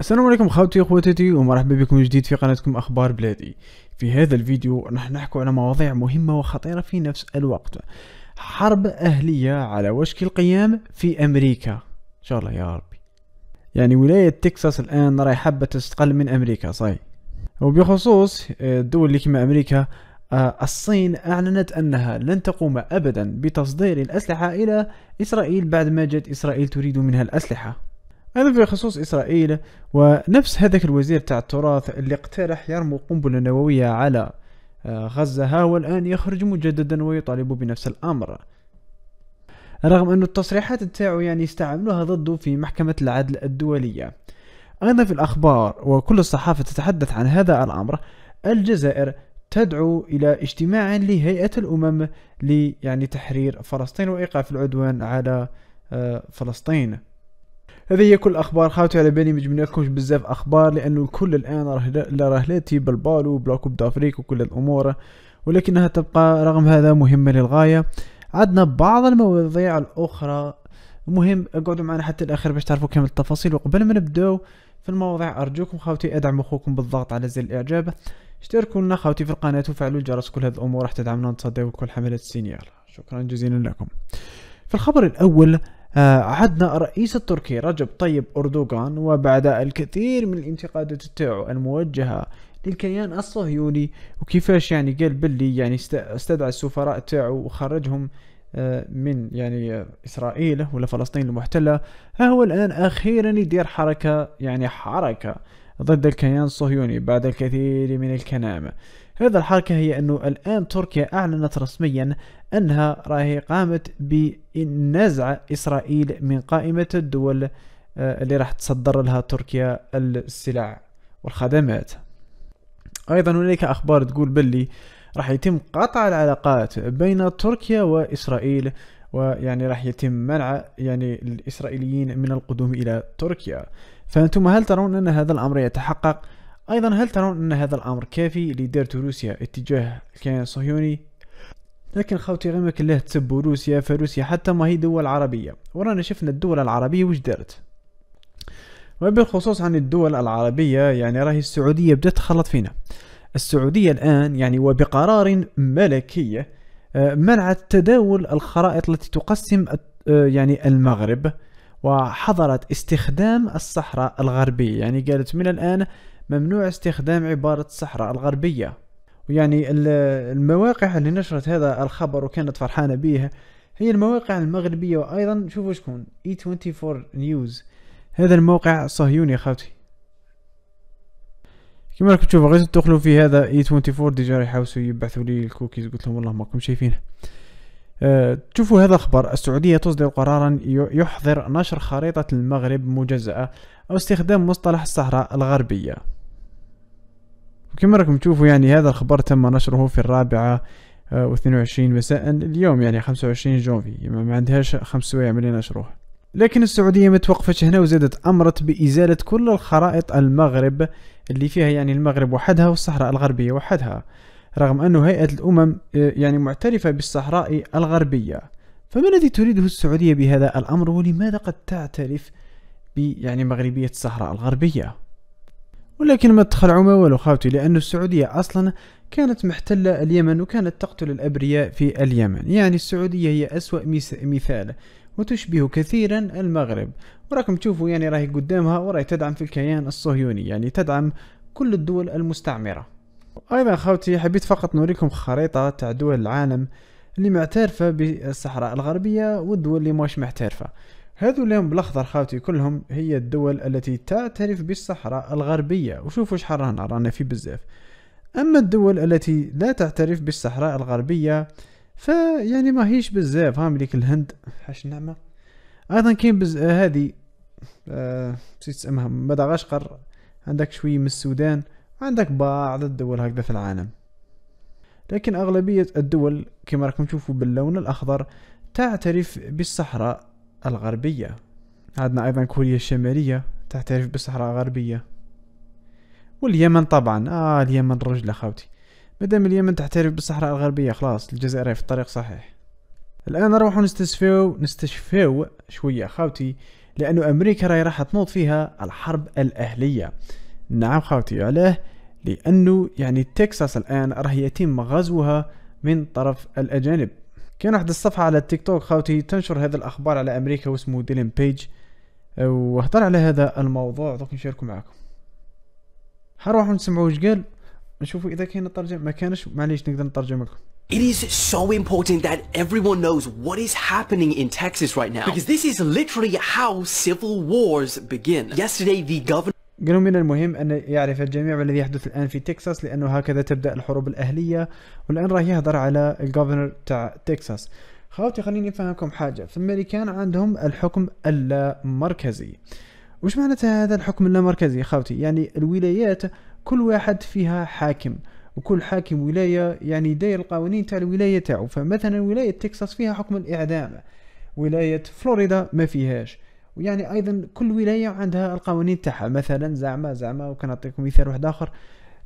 السلام عليكم خاوتي اخواتي ومرحبا بكم جديد في قناتكم اخبار بلادي في هذا الفيديو راح نحكي على مواضيع مهمه وخطيره في نفس الوقت حرب اهليه على وشك القيام في امريكا ان شاء الله يا ربي يعني ولايه تكساس الان راهي حابه تستقل من امريكا صحيح وبخصوص آه، الدول اللي كما امريكا آه، الصين أعلنت أنها لن تقوم أبدا بتصدير الأسلحة إلى إسرائيل بعد ما جت إسرائيل تريد منها الأسلحة هذا بخصوص إسرائيل ونفس هذاك الوزير تاع التراث اللي اقترح يرموا قنبلة نووية على آه، غزة ها والآن يخرج مجددا ويطالب بنفس الأمر رغم أن التصريحات تاعو يعني استعملوها ضده في محكمة العدل الدولية أيضا في الأخبار وكل الصحافة تتحدث عن هذا الأمر الجزائر تدعو إلى اجتماع لهيئة الأمم لي يعني تحرير فلسطين وإيقاف العدوان على آه، فلسطين هذه هي كل الاخبار خاوتي على بالي ما لكم بزاف اخبار لانه الكل الان راه لا لاتي بالبال وبلاك اوب دافريك وكل الامور ولكنها تبقى رغم هذا مهمه للغايه عندنا بعض المواضيع الاخرى المهم اقعدوا معنا حتى الاخر باش تعرفوا كامل التفاصيل وقبل ما نبداو في المواضيع ارجوكم خاوتي ادعموا اخوكم بالضغط على زر الاعجاب اشتركوا لنا خاوتي في القناه وفعلوا الجرس كل هذه الامور راح تدعمنا نتصدى كل حملات السينيال شكرا جزيلا لكم في الخبر الاول آه، عدنا رئيس التركي رجب طيب أردوغان وبعد الكثير من الانتقادات تاعو الموجهة للكيان الصهيوني وكيفاش يعني قال باللي يعني استدعى السفراء تاعو وخرجهم آه، من يعني إسرائيل ولا فلسطين المحتلة ها هو الآن أخيرا يدير حركة يعني حركة ضد الكيان الصهيوني بعد الكثير من الكنامة هذا الحركة هي أنه الآن تركيا أعلنت رسميا أنها راهي قامت بنزع إسرائيل من قائمة الدول آه، اللي راح تصدر لها تركيا السلع والخدمات أيضا هناك أخبار تقول باللي راح يتم قطع العلاقات بين تركيا وإسرائيل ويعني راح يتم منع يعني الإسرائيليين من القدوم إلى تركيا فأنتم هل ترون أن هذا الأمر يتحقق أيضا هل ترون أن هذا الأمر كافي لإدارة روسيا اتجاه الكيان الصهيوني؟ لكن خوتي غير ما كلاه تسبوا روسيا فروسيا حتى ما هي دول عربية ورانا شفنا الدول العربية وش دارت وبالخصوص عن الدول العربية يعني راهي السعودية بدأت تخلط فينا السعودية الآن يعني وبقرار ملكية آه، منعت تداول الخرائط التي تقسم آه، يعني المغرب وحظرت استخدام الصحراء الغربية يعني قالت من الآن ممنوع استخدام عبارة الصحراء الغربية ويعني المواقع اللي نشرت هذا الخبر وكانت فرحانة بيها هي المواقع المغربية وأيضا شوفوا شكون E24 News هذا الموقع صهيوني خاوتي كما راكم تشوفوا غير تدخلوا في هذا E24 ديجا يحاوسوا يبعثوا لي الكوكيز قلت لهم والله ما راكم شايفينه أه تشوفوا هذا الخبر السعودية تصدر قرارا يحظر نشر خريطة المغرب مجزأة أو استخدام مصطلح الصحراء الغربية وكما راكم تشوفوا يعني هذا الخبر تم نشره في الرابعة آه، واثنين وعشرين مساء اليوم يعني خمسة وعشرين جونفي ما عندهاش خمس سوايع ملي نشروه لكن السعودية ما توقفتش هنا وزادت أمرت بإزالة كل الخرائط المغرب اللي فيها يعني المغرب وحدها والصحراء الغربية وحدها رغم أن هيئة الأمم آه، يعني معترفة بالصحراء الغربية فما الذي تريده السعودية بهذا الأمر ولماذا قد تعترف ب يعني مغربية الصحراء الغربية ولكن ما تخلعوا ما والو خاوتي لأن السعودية أصلا كانت محتلة اليمن وكانت تقتل الأبرياء في اليمن يعني السعودية هي أسوأ مثال وتشبه كثيرا المغرب وراكم تشوفوا يعني راهي قدامها وراهي تدعم في الكيان الصهيوني يعني تدعم كل الدول المستعمرة أيضا خاوتي حبيت فقط نوريكم خريطة تاع دول العالم اللي معترفة بالصحراء الغربية والدول اللي مش معترفة اليوم بالاخضر خاوتي كلهم هي الدول التي تعترف بالصحراء الغربية وشوفوا ايش رانا رانا في بزاف اما الدول التي لا تعترف بالصحراء الغربية فيعني ماهيش بزاف هام مليك الهند حاش نعمة ايضا كاين بز... آه هذه آه نسيت اسمها مدغشقر عندك شوي من السودان عندك بعض الدول هكذا في العالم لكن أغلبية الدول كما راكم تشوفوا باللون الأخضر تعترف بالصحراء الغربية عندنا أيضا كوريا الشمالية تعترف بالصحراء الغربية واليمن طبعا آه اليمن رجلة خوتي مادام اليمن تعترف بالصحراء الغربية خلاص الجزائر في الطريق صحيح الآن نروحو نستشفيو نستشفيو شوية خوتي لأنه أمريكا راي راح تنوض فيها الحرب الأهلية نعم خوتي علاه لأنه يعني تكساس الآن راح يتم غزوها من طرف الأجانب كان واحد الصفحة على التيك توك خاوتي تنشر هذا الأخبار على أمريكا واسمه ديلين بيج آه، وهضر على هذا الموضوع دوك نشاركو معاكم هروحو نسمعو واش قال نشوفو إذا كاين الترجمة ما كانش معليش نقدر نترجم لكم It is so important that everyone knows what is happening in Texas right now because this is literally how civil wars begin. Yesterday, the governor قالوا من المهم أن يعرف الجميع ما الذي يحدث الآن في تكساس لأنه هكذا تبدأ الحروب الأهلية والآن راه يهضر على الجوفرنر تاع تكساس خاوتي خليني نفهمكم حاجة في الأمريكان عندهم الحكم اللامركزي وش معناتها هذا الحكم اللامركزي خاوتي يعني الولايات كل واحد فيها حاكم وكل حاكم ولاية يعني داير القوانين تاع الولاية تاعو فمثلا ولاية تكساس فيها حكم الإعدام ولاية فلوريدا ما فيهاش ويعني ايضا كل ولايه عندها القوانين تاعها مثلا زعما زعما وكنعطيكم مثال واحد اخر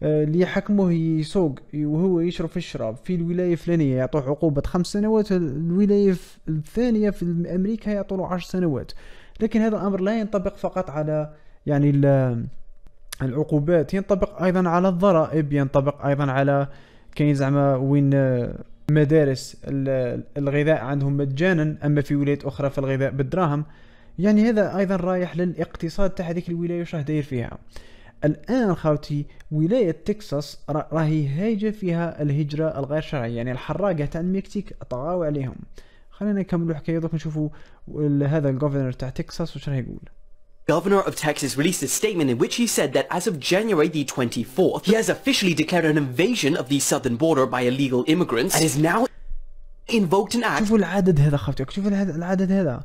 آه، اللي يحكموه يسوق وهو يشرب في الشراب في الولايه الفلانيه يعطوه عقوبه خمس سنوات الولايه الثانيه في امريكا يعطوه عشر سنوات لكن هذا الامر لا ينطبق فقط على يعني العقوبات ينطبق ايضا على الضرائب ينطبق ايضا على كاين زعما وين آه، مدارس الغذاء عندهم مجانا اما في ولايات اخرى فالغذاء بالدراهم يعني هذا ايضا رايح للاقتصاد تاع هذيك الولايه واش راه داير فيها الان خاوتي ولايه تكساس راهي هايجه فيها الهجره الغير شرعيه يعني الحراقه تاع المكسيك طغاو عليهم خلينا نكملوا الحكايه دوك نشوفوا هذا الجوفرنر تاع تكساس واش راه يقول governor of Texas released a statement in which he said that as of January the 24th, he has officially declared an invasion of the southern border by illegal immigrants and is now invoked an act. شوفوا العدد هذا خفتك شوفوا العدد هذا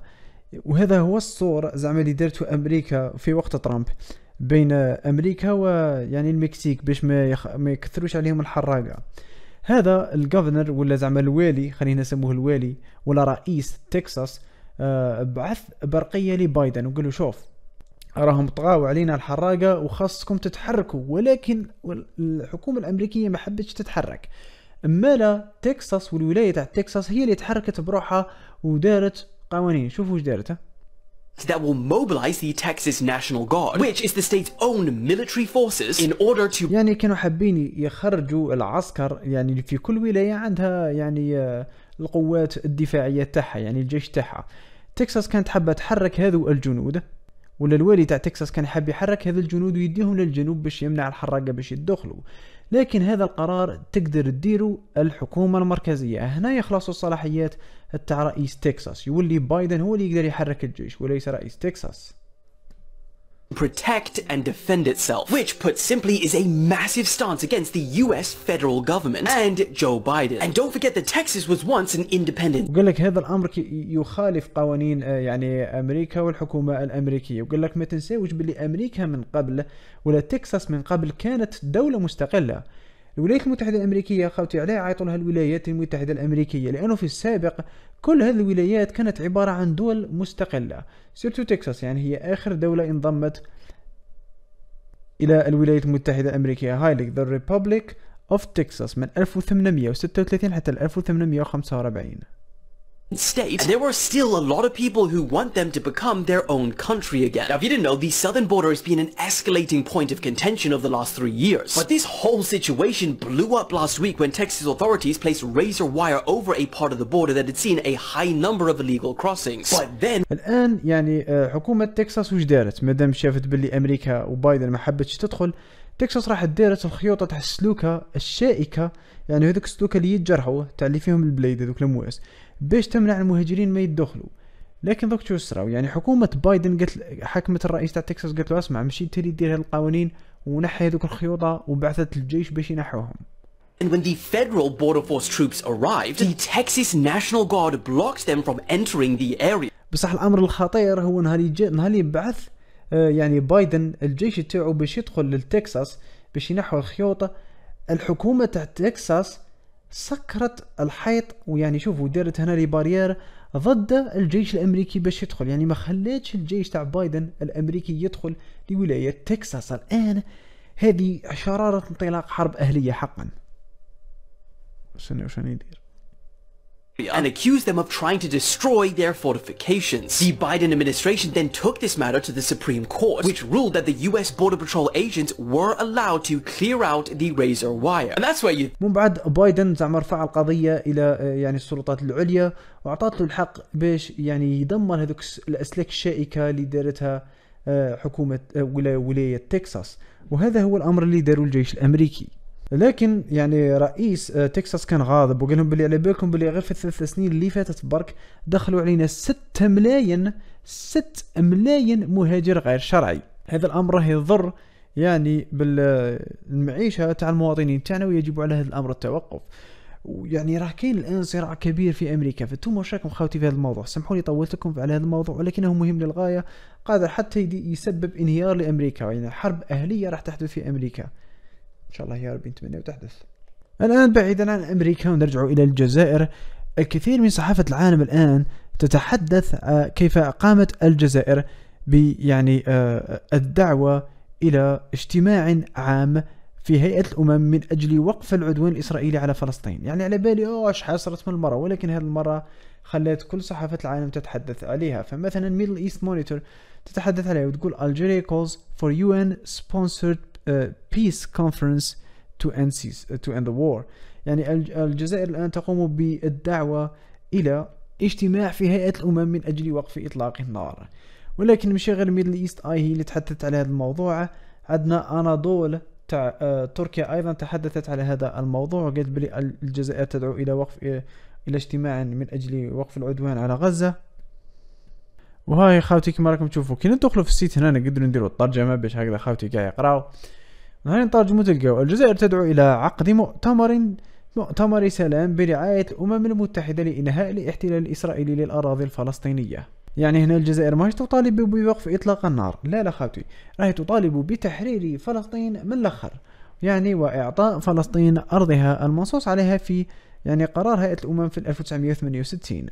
وهذا هو الصور زعما اللي دارته امريكا في وقت ترامب بين امريكا ويعني المكسيك باش ما, يخ... ما يكثروش عليهم الحراقه هذا الجوفرنر ولا زعما الوالي خلينا نسموه الوالي ولا رئيس تكساس آه، بعث برقيه لبايدن وقال له شوف راهم طغاو علينا الحراقه وخاصكم تتحركوا ولكن الحكومه الامريكيه ما حبتش تتحرك اما لا تكساس والولايه تاع تكساس هي اللي تحركت بروحها ودارت قوانين شوفوا وش دارتها that will mobilize the Texas National Guard, which is the state's own military forces, in order to يعني كانوا حابين يخرجوا العسكر يعني في كل ولاية عندها يعني آه، القوات الدفاعية تاعها يعني الجيش تاعها. تكساس كانت حابة تحرك هذو الجنود ولا الوالي تاع تكساس كان حاب يحرك هذو الجنود ويديهم للجنوب باش يمنع الحراقة باش يدخلوا. لكن هذا القرار تقدر تديره الحكومة المركزية هنا يخلصوا صلاحيات تاع رئيس تكساس يولي بايدن هو اللي يقدر يحرك الجيش وليس رئيس تكساس protect and defend itself, which put simply is a massive stance against the US federal government and Joe Biden. And don't forget that Texas was once an independent. وقال لك هذا الامر يخالف قوانين يعني امريكا والحكومه الامريكيه، وقال لك ما تنساوش باللي امريكا من قبل ولا تكساس من قبل كانت دوله مستقله. الولايات المتحده الامريكيه خاوتي علاه عيطوا لها الولايات المتحده الامريكيه لانه في السابق كل هذه الولايات كانت عباره عن دول مستقله سيرتو تكساس يعني هي اخر دوله انضمت الى الولايات المتحده الامريكيه هايلك ذا ريبوبليك اوف تكساس من 1836 حتى 1845 state, there are still a lot of people who want them to become their own country again. Now, if you didn't know, the southern border has been an escalating point of contention over the last three years. But this whole situation blew up last week when Texas authorities placed razor wire over a part of the border that had seen a high number of illegal crossings. But then... الآن يعني حكومة تكساس وش دارت؟ مادام شافت باللي أمريكا وبايدن ما حبتش تدخل تكساس راح دارت الخيوطة تاع السلوكة الشائكة يعني هذوك السلوكة اللي يتجرحوا تاع فيهم البلايد هذوك باش تمنع المهاجرين ما يدخلوا لكن دوك شو صراو يعني حكومه بايدن قالت حكمت الرئيس تاع تكساس قالت له اسمع ماشي انت اللي دير هاد القوانين ونحي هذوك الخيوطه وبعثت الجيش باش ينحوهم And when the federal border force troops arrived, the Texas National Guard blocked them from entering the area. بصح الامر الخطير هو نهار يجي نهار بعث آه، يعني بايدن الجيش تاعو باش يدخل للتكساس باش ينحو الخيوط الحكومه تاع تكساس سكرت الحيط ويعني شوفوا دارت هنا لي بارير ضد الجيش الامريكي باش يدخل يعني ما خلاتش الجيش تاع بايدن الامريكي يدخل لولايه تكساس الان هذه شراره انطلاق حرب اهليه حقا استنى واش ندير and accused them of trying to destroy their fortifications. The Biden administration then took this matter to the Supreme Court, which ruled that the US Border Patrol agents were allowed to clear out the razor wire. And that's where you من بعد بايدن زعما رفع القضية إلى يعني السلطات العليا وعطات له الحق باش يعني يدمر هذوك الأسلاك الشائكة اللي دارتها حكومة ولاية تكساس وهذا هو الأمر اللي داروا الجيش الأمريكي لكن يعني رئيس آه، تكساس كان غاضب وقال لهم بلي على بالكم بلي غير في الثلاث سنين اللي فاتت برك دخلوا علينا 6 ملايين 6 ملايين مهاجر غير شرعي هذا الامر راه يضر يعني بالمعيشه تاع المواطنين تاعنا ويجب على هذا الامر التوقف ويعني راه كاين الان صراع كبير في امريكا فانتم واش راكم خاوتي في هذا الموضوع سامحوني طولتكم على هذا الموضوع ولكنه مهم للغايه قادر حتى يسبب انهيار لامريكا يعني حرب اهليه راح تحدث في امريكا ان شاء الله يا رب نتمنى وتحدث الان بعيدا عن امريكا ونرجع الى الجزائر الكثير من صحافة العالم الآن تتحدث آه، كيف قامت الجزائر بيعني آه، الدعوة إلى اجتماع عام في هيئة الأمم من أجل وقف العدوان الإسرائيلي على فلسطين يعني على بالي أوه حصلت من المرة ولكن هذه المرة خلت كل صحافة العالم تتحدث عليها فمثلا ميدل إيست مونيتور تتحدث عليها وتقول Algeria calls for UN sponsored peace conference to end, cease, uh, to end the war يعني الجزائر الآن تقوم بالدعوة إلى اجتماع في هيئة الأمم من أجل وقف إطلاق النار ولكن مش غير ميدل ايست اي هي اللي تحدثت على هذا الموضوع عندنا اناضول تاع آه، تركيا ايضا تحدثت على هذا الموضوع وقالت بلي الجزائر تدعو الى وقف آه، الى اجتماع من اجل وقف العدوان على غزه وهاي خاوتي كما راكم تشوفوا كي ندخلوا في السيت هنا نقدروا نديروا الترجمه باش هكذا خاوتي كاع يقراو هاي نترجموا تلقاو الجزائر تدعو الى عقد مؤتمر مؤتمر سلام برعاية الأمم المتحدة لإنهاء الاحتلال الإسرائيلي للأراضي الفلسطينية يعني هنا الجزائر ماهيش تطالب بوقف إطلاق النار لا لا خاوتي راهي تطالب بتحرير فلسطين من الآخر يعني وإعطاء فلسطين أرضها المنصوص عليها في يعني قرار هيئة الأمم في 1968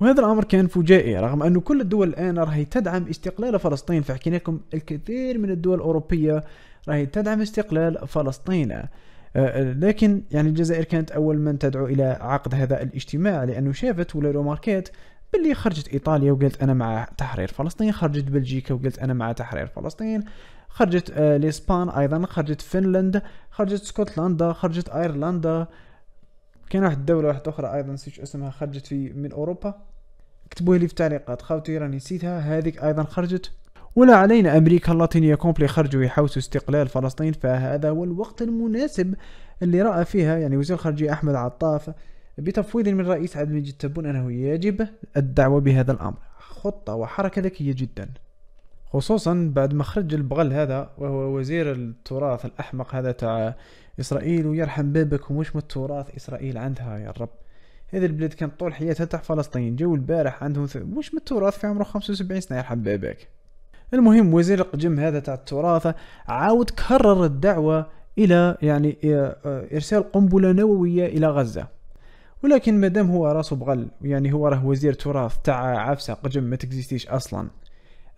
وهذا الامر كان فجائي رغم انه كل الدول الان راهي تدعم استقلال فلسطين فحكينا لكم الكثير من الدول الاوروبيه راهي تدعم استقلال فلسطين آه، لكن يعني الجزائر كانت اول من تدعو الى عقد هذا الاجتماع لانه شافت ولا ماركات باللي خرجت ايطاليا وقالت انا مع تحرير فلسطين خرجت بلجيكا وقالت انا مع تحرير فلسطين خرجت الاسبان آه، ايضا خرجت فنلندا خرجت اسكتلندا خرجت ايرلندا كان واحد الدوله واحده اخرى ايضا نسيت اسمها خرجت في من اوروبا كتبوه لي في التعليقات خاوتي راني نسيتها هذيك ايضا خرجت ولا علينا امريكا اللاتينيه كومبلي خرجوا يحوسوا استقلال فلسطين فهذا هو الوقت المناسب اللي راى فيها يعني وزير الخارجيه احمد عطاف بتفويض من رئيس عبد المجيد تبون انه يجب الدعوه بهذا الامر خطه وحركه ذكيه جدا خصوصا بعد ما خرج البغل هذا وهو وزير التراث الأحمق هذا تاع إسرائيل ويرحم بابك ومش من التراث إسرائيل عندها يا رب هذه البلاد كانت طول حياتها تاع فلسطين جو البارح عندهم وش من التراث في عمره 75 سنة يرحم بابك المهم وزير القجم هذا تاع التراث عاود كرر الدعوة إلى يعني إرسال قنبلة نووية إلى غزة ولكن مادام هو راسه بغل يعني هو راه وزير تراث تاع عفسه قجم ما تكزيستيش اصلا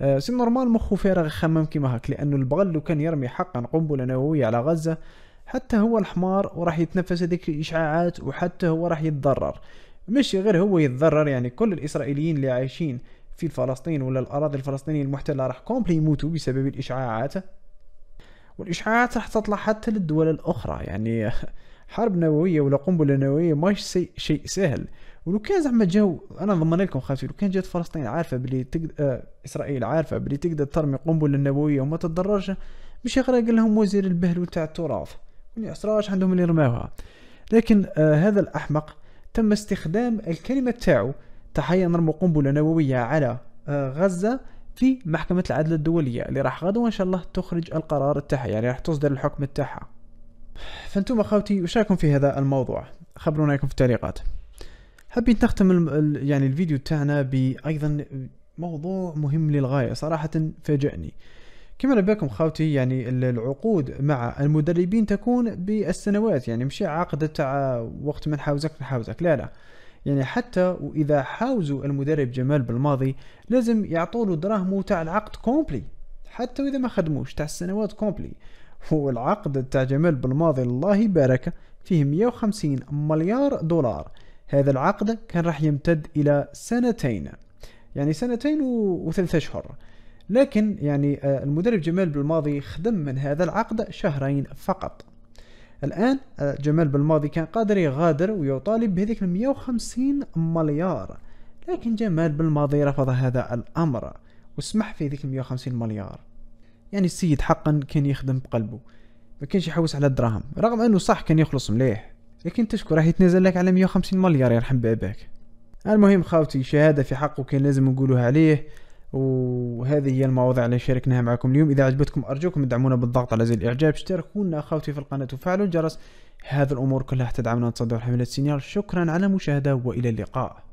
آه، سي نورمال مخو فارغ يخمم كيما هاك لانه البغل لو كان يرمي حقا قنبله نوويه على غزه حتى هو الحمار وراح يتنفس هذيك الاشعاعات وحتى هو راح يتضرر مش غير هو يتضرر يعني كل الاسرائيليين اللي عايشين في فلسطين ولا الاراضي الفلسطينيه المحتله راح كومبلي يموتوا بسبب الاشعاعات والاشعاعات راح تطلع حتى للدول الاخرى يعني حرب نوويه ولا قنبله نوويه ماش سي... شيء سهل ولو كان زعما جاو انا نضمن لكم خاطر لو كان جات فلسطين عارفه بلي تقد... آه اسرائيل عارفه بلي تقدر ترمي قنبله نوويه وما تضررش مش يقرا قال لهم وزير البهلول تاع التراث ما اسرائيل عندهم اللي رماوها لكن آه هذا الاحمق تم استخدام الكلمه تاعو تحيا نرمو قنبله نوويه على آه غزه في محكمة العدل الدولية اللي راح غدوة إن شاء الله تخرج القرار تاعها يعني راح تصدر الحكم تاعها فانتم اخوتي وش رايكم في هذا الموضوع خبرونا رايكم في التعليقات حابين نختم يعني الفيديو تاعنا بايضا موضوع مهم للغايه صراحه فاجئني كما نبيكم خاوتي يعني العقود مع المدربين تكون بالسنوات يعني مش عقد تاع وقت ما نحاوزك نحاوزك لا لا يعني حتى واذا حاوزوا المدرب جمال بالماضي لازم يعطوا له دراهمو تاع العقد كومبلي حتى واذا ما خدموش تاع السنوات كومبلي والعقد تاع جمال بالماضي الله يبارك فيه 150 مليار دولار هذا العقد كان راح يمتد إلى سنتين يعني سنتين وثلاثة أشهر لكن يعني آه، المدرب جمال بالماضي خدم من هذا العقد شهرين فقط الآن آه، جمال بالماضي كان قادر يغادر ويطالب بهذيك 150 مليار لكن جمال بالماضي رفض هذا الأمر وسمح في ذيك 150 مليار يعني السيد حقا كان يخدم بقلبه ما كانش يحوس على الدراهم رغم انه صح كان يخلص مليح لكن تشكو راح يتنازل لك على 150 مليار يرحم باباك المهم خاوتي شهاده في حقه كان لازم نقولوها عليه وهذه هي المواضيع اللي شاركناها معكم اليوم اذا عجبتكم ارجوكم ادعمونا بالضغط على زر الاعجاب اشتركونا اخوتي في القناه وفعلوا الجرس هذه الامور كلها تدعمنا نتصدر حمله سينيال شكرا على المشاهده والى اللقاء